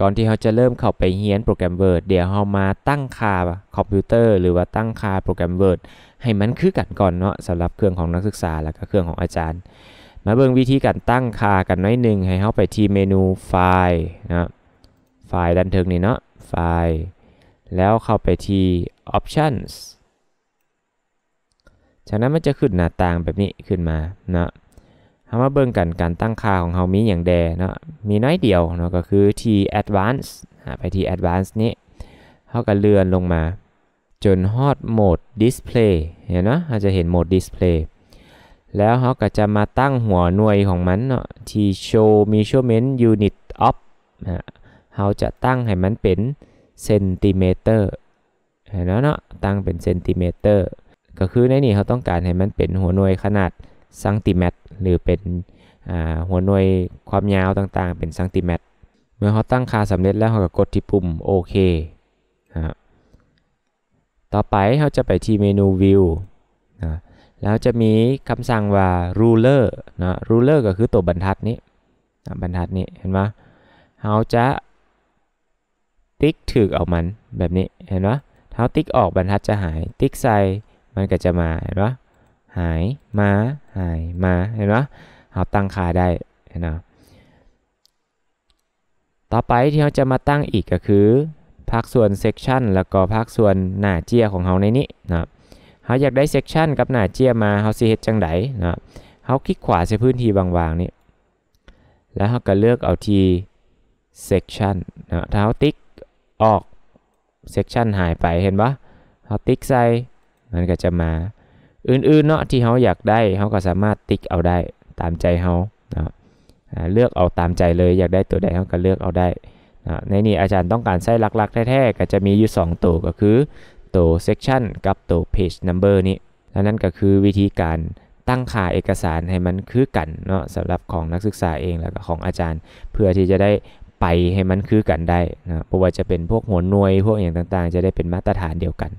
ก่อนที่เขาจะเริ่มเข้าไปเฮียนโปรแกรมเวิร์ดเดี๋ยวเขามาตั้งค่าคอมพิวเตอร์ หรือว่าตั้งค่าโปรแกรมเวิร์ดให้มันคือกันก่อนเนาะสำหรับเครื่องของนักศึกษาและก็เครื่องของอาจารย์ มาเบิ่งวิธีการตั้งค่ากันน้อยหนึ่งให้เขาไปที่เมนูไฟล์นะไฟล์ดันเทิงนี่เนาะไฟล์แล้วเข้าไปที่ options จากนั้นมันจะขึ้นหน้าต่างแบบนี้ขึ้นมานะเฮามาเบิ่งกันการตั้งค่าของเฮามีอย่างแดเนาะมีน้อยเดียวเนาะก็คือ t advance ไปที่ advance นี้เฮาก็เลื่อนลงมา จนฮอดโหมด display เห็นเนาะเราจะเห็นโหมด display แล้วเขาก็จะมาตั้งหัวหน่วยของมันเนาะที่ show measurement unit of นะเราจะตั้งให้มันเป็นเซนติเมตร เห็นแล้เนาะตั้งเป็นเซนติเมตรก็คือในนี้เขาต้องการให้มันเป็นหัวหน่วยขนาดซังติเมตรหรือเป็นหัวหน่วยความยาวต่างๆ เป็นซังติเมตรเมื่อเขาตั้งค่าสำเร็จแล้วเขาก็กดที่ปุ่มโอเคต่อไปเขาจะไปที่เมนูวิวแล้วจะมีคำสั่งว่า ruler นะ ruler ก็คือตัวบรรทัดนี้บรรทัดนี้เห็นไหมเขาจะติ๊กถึกเอามันแบบนี้เห็นไหมเท้าติ๊กออกบรรทัดจะหายติ๊กใส่มันก็จะมาเห็นไหมหาย มา หาย มาเห็นไหมเขาตั้งค่าได้เห็นไหมต่อไปที่เราจะมาตั้งอีกก็คือภาคส่วนเซกชันแล้วก็ภาคส่วนหน้าเจียของเราในนี้นะเราอยากได้เซกชันกับหน้าเจียมาเราสิเฮ็ดจังไดนะเราคลิกขวาใส่พื้นที่บางๆนี่แล้วเราก็เลือกเอาที่ซกชันนะถ้าเราติ๊กออกเซกชันหายไปเห็นปะเราติ๊กใส่มันก็จะมาอื่นๆเนาะที่เขาอยากได้เขาก็สามารถติ๊กเอาได้ตามใจเขาเนาะเลือกเอาตามใจเลยอยากได้ตัวใดเขาก็เลือกเอาได้นะในนี้อาจารย์ต้องการไส้หลักๆแท้ๆก็จะมีอยู่2ตัวก็คือตัว section กับตัว page number นี้และนั่นก็คือวิธีการตั้งค่าเอกสารให้มันคือกันเนาะสำหรับของนักศึกษาเอง แล้วก็ของอาจารย์เพื่อที่จะได้ไปให้มันคือกันได้นะเพราะว่าจะเป็นพวกหัวหน่วยพวกอย่างต่างๆ จะได้เป็นมาตรฐานเดียวกัน